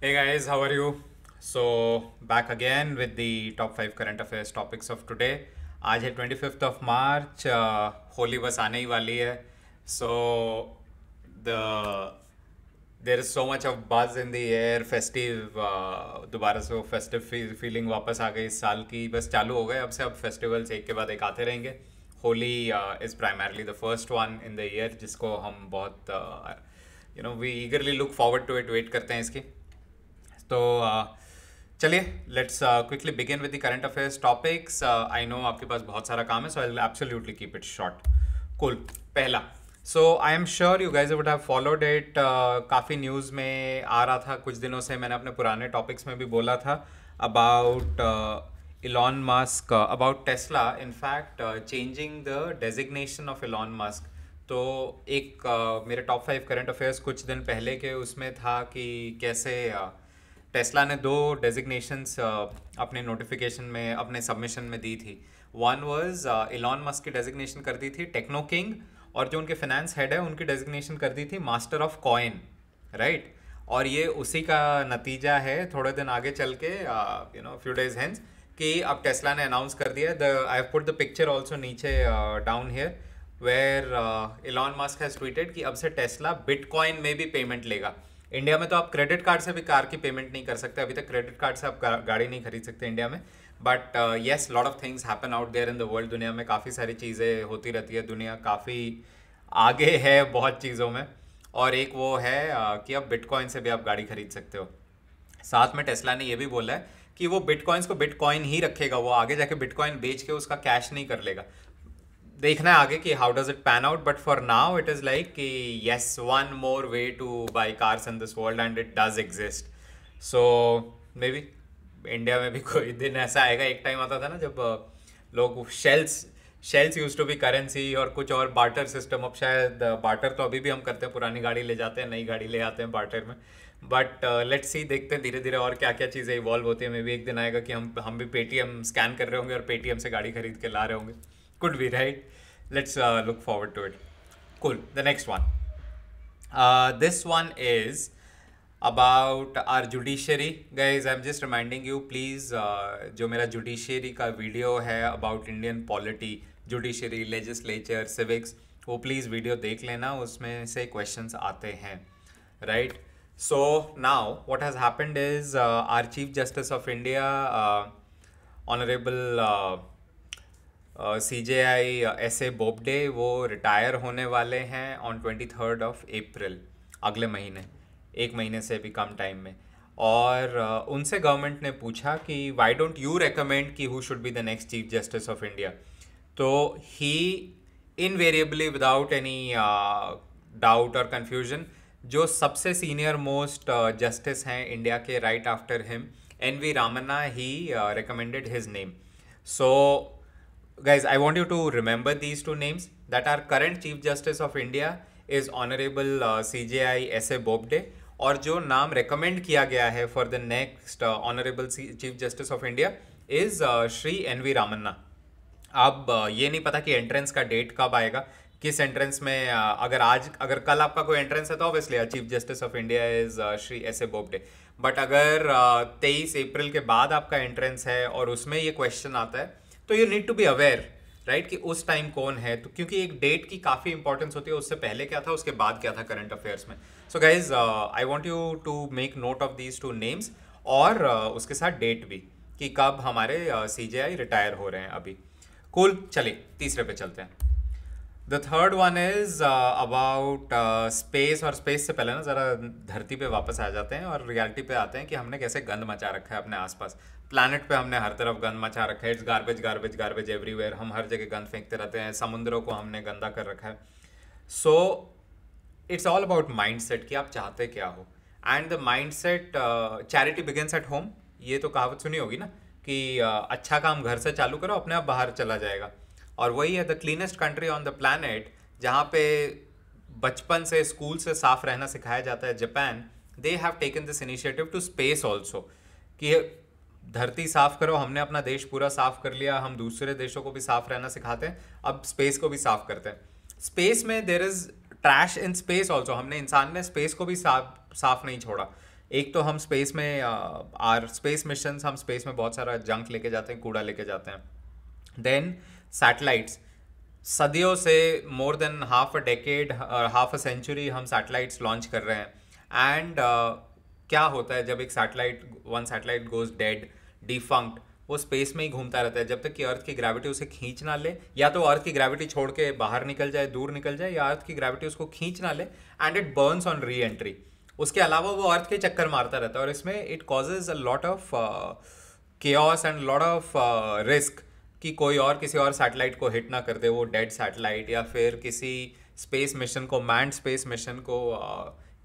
Hey guys, how are you? So back again with the top five current affairs topics of today. आज है 25th of March. Uh, Holi बस आने ही वाली है. So the there is so much of buzz in the air. Festive uh, दोबारा से वो festive feeling वापस आ गई इस साल की बस चालू हो गए अब से अब festivals एक के बाद एक आते रहेंगे. Holi is primarily the first one in the year जिसको हम बहुत you know we eagerly look forward to it wait करते हैं इसकी तो चलिए let's quickly begin with the current affairs topics I know आपके पास बहुत सारा काम है so I absolutely keep it short cool पहला so I am sure you guys would have followed it काफ़ी न्यूज़ में आ रहा था कुछ दिनों से मैंने अपने पुराने टॉपिक्स में भी बोला था about Elon Musk about Tesla in fact changing the designation of Elon Musk तो एक uh, मेरे टॉप फाइव करंट अफेयर्स कुछ दिन पहले के उसमें था कि कैसे uh, टेस्ला ने दो डेजिग्नेशंस uh, अपने नोटिफिकेशन में अपने सबमिशन में दी थी वन वाज इलॉन मस्क की डेजिग्नेशन कर दी थी टेक्नो किंग और जो उनके फाइनेंस हेड है उनकी डेजिग्नेशन कर दी थी मास्टर ऑफ कॉइन राइट और ये उसी का नतीजा है थोड़े दिन आगे चल के you know few days hence कि अब टेस्ला ने अनाउंस कर दिया the I put the picture also नीचे down here where Elon Musk has tweeted कि अब से टेस्ला बिटकॉइन में भी पेमेंट लेगा इंडिया में तो आप क्रेडिट कार्ड से भी कार की पेमेंट नहीं कर सकते अभी तक क्रेडिट कार्ड से आप गाड़ी नहीं खरीद सकते इंडिया में but yes lot of things happen out there in the world दुनिया में काफ़ी सारी चीज़ें होती रहती है दुनिया काफ़ी आगे है बहुत चीज़ों में और एक वो है uh, कि आप बिटकॉइन से भी आप गाड़ी खरीद सकते हो साथ में टेस्ला ने ये भी बोला है कि वो बिटकॉइंस को बिटकॉइन ही रखेगा वो आगे जाके बिटकॉइन बेच के उसका कैश नहीं कर लेगा देखना आगे कि how does it pan out but for now it is like कि yes one more way to buy cars in this world and it does exist so maybe India में भी कोई दिन ऐसा आएगा एक टाइम आता था ना जब लोग shells shells used to be currency और कुछ और बार्टर सिस्टम अब शायद बार्टर तो अभी भी हम करते हैं पुरानी गाड़ी ले जाते हैं नई गाड़ी ले आते हैं बार्टर में बट लेट सी देखते हैं धीरे धीरे और क्या क्या चीज़ें इवॉल्व होती है मे भी एक दिन आएगा कि हम हम भी पेटीएम स्कैन कर रहे होंगे और पेटीएम से गाड़ी खरीद के ला रहे होंगे Could be, right? Let's uh, look forward to it. Cool. The next one. Uh, this one is about our judiciary guys i'm just reminding you please uh, जो मेरा judiciary का video है about indian polity judiciary legislature civics वो please video देख लेना उसमें से questions आते हैं right so now what has happened is uh, our chief justice of india uh, honorable uh, C J I S A Bobde वो retire होने वाले हैं on twenty third of April अगले महीने एक महीने से भी कम टाइम में और uh, उनसे गवर्नमेंट ने पूछा कि वाई डोंट यू रिकमेंड कि who should be the next chief justice of India तो he invariably without any doubt और कन्फ्यूजन जो सबसे सीनियर मोस्ट जस्टिस हैं इंडिया के right after him N V Ramana he recommended his name so guys, I want you to remember these two names that our current Chief Justice of India is Honorable uh, CJI S.A. Bobde और जो नाम recommend किया गया है for the next honourable chief justice of India is Shri N V Ramana अब uh, ये नहीं पता कि एंट्रेंस का डेट कब आएगा किस एंट्रेंस में uh, अगर आज अगर कल आपका कोई एंट्रेंस है तो obviously chief justice of India is Shri S A Bobde but अगर uh, तेईस अप्रैल के बाद आपका एंट्रेंस है और उसमें ये क्वेश्चन आता है तो you need to be aware right कि उस टाइम कौन है तो क्योंकि एक डेट की काफ़ी इंपॉर्टेंस होती है उससे पहले क्या था उसके बाद क्या था करंट अफेयर्स में so guys I want you to make note of these two names और uh, उसके साथ डेट भी कि कब हमारे सी जे आई रिटायर हो रहे हैं अभी कुल cool, चलिए तीसरे पे चलते हैं the third one is about space और स्पेस से पहले ना ज़रा धरती पे वापस आ जाते हैं और रियलिटी पे आते हैं कि हमने कैसे गंद मचा रखा है अपने आसपास प्लानट पे हमने हर तरफ गंद मचा रखा है it's garbage garbage garbage everywhere हम हर जगह गंद फेंकते रहते हैं समुद्रों को हमने गंदा कर रखा है so it's all about mindset कि आप चाहते क्या हो and the mindset charity begins at home ये तो कहावत सुनी होगी ना कि uh, अच्छा काम घर से चालू करो अपने आप बाहर चला जाएगा और वही है the cleanest country on the planet जहाँ पे बचपन से स्कूल से साफ रहना सिखाया जाता है Japan they have taken this initiative to space also कि धरती साफ करो हमने अपना देश पूरा साफ कर लिया हम दूसरे देशों को भी साफ रहना सिखाते हैं अब स्पेस को भी साफ करते हैं स्पेस में there is trash in space also हमने इंसान ने स्पेस को भी साफ साफ नहीं छोड़ा एक तो हम स्पेस में आर स्पेस मिशन हम स्पेस में बहुत सारा जंक लेके जाते हैं कूड़ा लेके जाते हैं देन सैटेलाइट्स सदियों से more than half a decade half a century हम सैटेलाइट्स लॉन्च कर रहे हैं एंड uh, क्या होता है जब एक satellite one satellite goes dead defunct वो स्पेस में ही घूमता रहता है जब तक कि अर्थ की ग्रेविटी उसे खींच ना ले या तो अर्थ की ग्रेविटी छोड़ के बाहर निकल जाए दूर निकल जाए या अर्थ की ग्रेविटी उसको खींच ना ले and it burns on reentry उसके अलावा वो अर्थ के चक्कर मारता रहता है और इसमें it causes a lot of chaos and lot of risk कि कोई और किसी और सैटेलाइट को हिट ना कर दे वो डेड सैटेलाइट या फिर किसी स्पेस मिशन को मैंड स्पेस मिशन को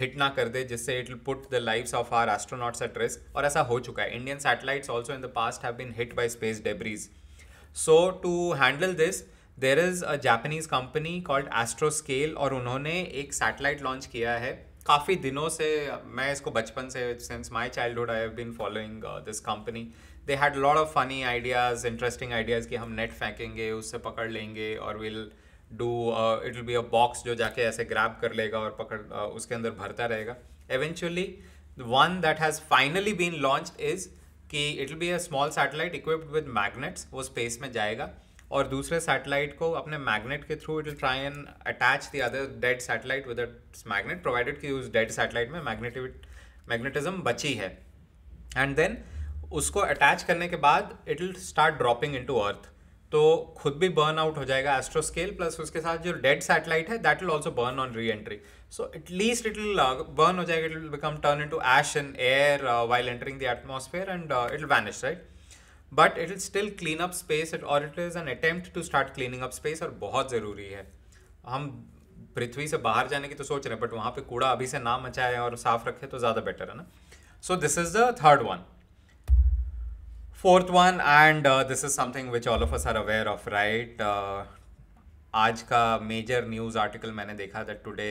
हिट ना कर दे जिससे it put the lifes of our astronauts at risk और ऐसा हो चुका है Indian satellites also in the past have been hit by space debris so to handle this there is a Japanese company called Astroscale और उन्होंने एक satellite launch किया है काफ़ी दिनों से मैं इसको बचपन से since my childhood I have been following this company they had lot of funny ideas interesting ideas कि हम नेट फेंकेंगे उससे पकड़ लेंगे और will do it will be a box जो जाके ऐसे ग्रैब कर लेगा और पकड़ uh, उसके अंदर भरता रहेगा eventually one that has finally been launch is कि it will be a small satellite equipped with magnets वो स्पेस में जाएगा और दूसरे सैटेलाइट को अपने मैग्नेट के through it try and attach the other dead satellite with magnet provided कि उस डेड सैटेलाइट में मैग्नेटिव मैग्नेटिज्म बची है एंड देन उसको अटैच करने के बाद it will start dropping into earth तो खुद भी बर्न आउट हो जाएगा एस्ट्रोस्केल प्लस उसके साथ जो डेड सैटेलाइट है that will also burn on reentry so at least it will burn हो जाएगा it will become turn to ash in air while entering the atmosphere and it will vanish right but it is still clean up space और it is an attempt to start cleaning up space और बहुत ज़रूरी है हम पृथ्वी से बाहर जाने की तो सोच रहे हैं बट वहाँ पे कूड़ा अभी से ना मचाए और साफ रखे तो ज़्यादा बेटर है ना so this is the third one fourth one and this is something which all of us are aware of right आज का मेजर न्यूज़ आर्टिकल मैंने देखा that today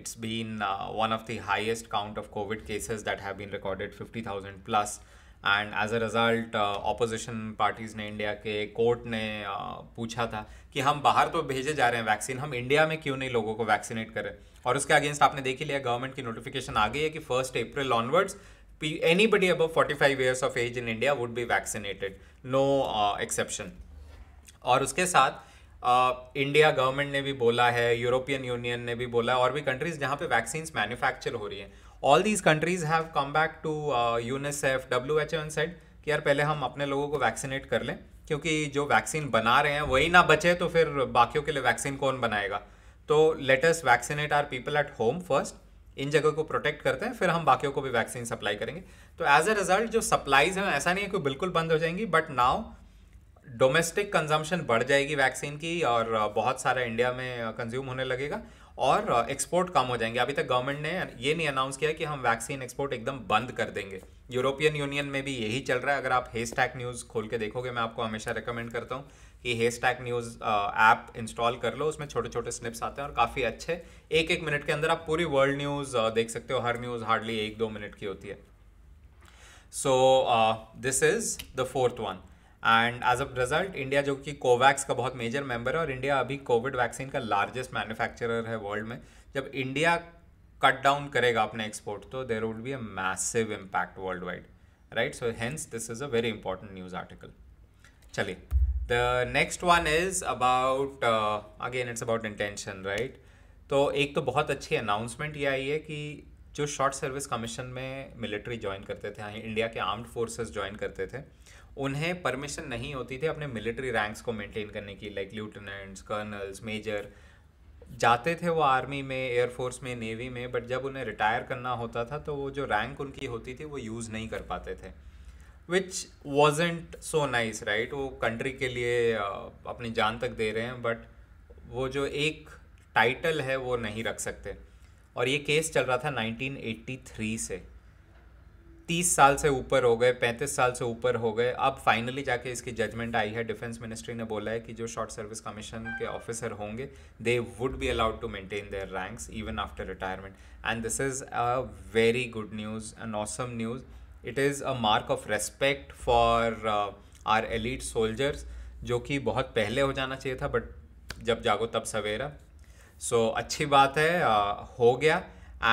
it's been one of the highest count of Covid cases that have been recorded 50,000 plus and as a result opposition parties ने India के court ने uh, पूछा था कि हम बाहर तो भेजे जा रहे हैं वैक्सीन हम इंडिया में क्यों नहीं लोगों को वैक्सीनेट करें और उसके अगेंस्ट आपने देख ही लिया गवर्नमेंट की नोटिफिकेशन आ गई है कि first April onwards anybody above forty five years of age in India would be vaccinated no exception और उसके साथ इंडिया गवर्नमेंट ने भी बोला है यूरोपियन यूनियन ने भी बोला है और भी कंट्रीज जहाँ पे वैक्सीन मैन्युफैक्चर हो रही है all these countries have come back to UNICEF W H N said कि यार पहले हम अपने लोगों को वैक्सीनेट कर लें क्योंकि जो वैक्सीन बना रहे हैं वही ना बचे तो फिर बाकियों के लिए वैक्सीन कौन बनाएगा तो latest vaccinate our people at home first इन जगह को प्रोटेक्ट करते हैं फिर हम बाकियों को भी वैक्सीन सप्लाई करेंगे तो एज अ रिजल्ट जो सप्लाईज हैं ऐसा नहीं है कि बिल्कुल बंद हो जाएंगी बट नाउ डोमेस्टिक कंजम्पशन बढ़ जाएगी वैक्सीन की और बहुत सारा इंडिया में कंज्यूम होने लगेगा और एक्सपोर्ट कम हो जाएंगे अभी तक गवर्नमेंट ने ये नहीं अनाउंस किया कि हम वैक्सीन एक्सपोर्ट एकदम बंद कर देंगे यूरोपियन यूनियन में भी यही चल रहा है अगर आप हेस टैक न्यूज़ खोल के देखोगे मैं आपको हमेशा रिकमेंड करता हूँ कि हेस टैक न्यूज़ ऐप इंस्टॉल कर लो उसमें छोटे छोटे स्निप्स आते हैं और काफ़ी अच्छे एक एक मिनट के अंदर आप पूरी वर्ल्ड न्यूज़ देख सकते हो हर न्यूज़ हार्डली एक दो मिनट की होती है so this is the fourth one and as a result India जो कि कोवैक्स का बहुत मेजर मेंबर है और इंडिया अभी कोविड वैक्सीन का लार्जेस्ट मैन्युफैक्चरर है वर्ल्ड में जब इंडिया कट डाउन करेगा अपने एक्सपोर्ट तो there would be a massive impact worldwide right so hence this is a very important news article चलिए the next one is about again it's about intention right तो एक तो बहुत अच्छी announcement ये आई है कि जो शॉर्ट सर्विस कमीशन में मिलिट्री ज्वाइन करते थे इंडिया के आर्म्ड फोर्सेस ज्वाइन करते थे उन्हें परमिशन नहीं होती थी अपने मिलिट्री रैंक्स को मेंटेन करने की लाइक लेफ्टिनेंट्स कर्नल्स मेजर जाते थे वो आर्मी में एयरफोर्स में नेवी में बट जब उन्हें रिटायर करना होता था तो वो जो रैंक उनकी होती थी वो यूज़ नहीं कर पाते थे which wasn't so nice right वो कंट्री के लिए अपनी जान तक दे रहे हैं बट वो जो एक टाइटल है वो नहीं रख सकते और ये केस चल रहा था 1983 से तीस साल से ऊपर हो गए पैंतीस साल से ऊपर हो गए अब फाइनली जाके इसकी जजमेंट आई है डिफेंस मिनिस्ट्री ने बोला है कि जो शॉर्ट सर्विस कमीशन के ऑफिसर होंगे they would be allowed to maintain their ranks even after retirement and this is a very good news an awesome news it is a mark of respect for our elite soldiers जो कि बहुत पहले हो जाना चाहिए था but जब जागो तब सवेरा सो so, अच्छी बात है uh, हो गया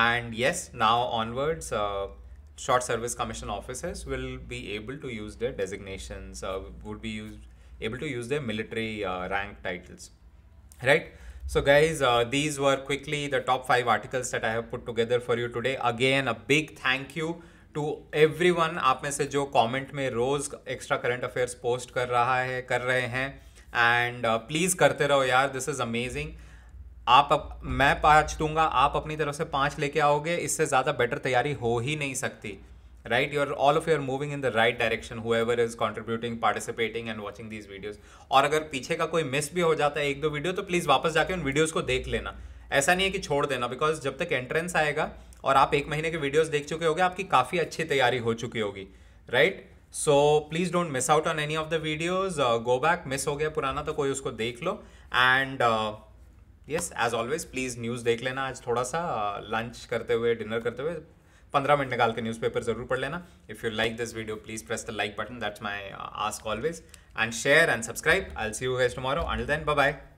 and yes now onwards short service commission officers will be able to use their designations uh, would be used able to use their military uh, rank titles right so guys uh, these were quickly the top 5 articles that i have put together for you today again a big thank you to everyone आप में से जो comment में रोज़ extra current affairs post कर रहा है कर रहे हैं एंड प्लीज़ करते रहो यार दिस इज़ अमेजिंग आप अप, मैं पाँच दूंगा आप अपनी तरफ से पाँच लेके आओगे इससे ज़्यादा बेटर तैयारी हो ही नहीं सकती right you're all of your moving in the right direction whoever is contributing participating and watching these videos और अगर पीछे का कोई मिस भी हो जाता है एक दो वीडियो तो प्लीज़ वापस जाके उन वीडियोज़ को देख लेना ऐसा नहीं है कि छोड़ देना बिकॉज जब तक एंट्रेंस आएगा और आप एक महीने के वीडियोज़ देख चुके होगे आपकी काफ़ी अच्छी तैयारी हो चुकी होगी right so please don't miss out on any of the videos go back miss हो गया पुराना तो कोई उसको देख लो एंड uh, yes as always please news देख लेना आज थोड़ा सा लंच uh, करते हुए डिनर करते हुए पंद्रह मिनट निकाल के न्यूज़पेपर ज़रूर पढ़ लेना if you like this video please press the like button that's my ask always and share and subscribe I see you guys tomorrow and then bye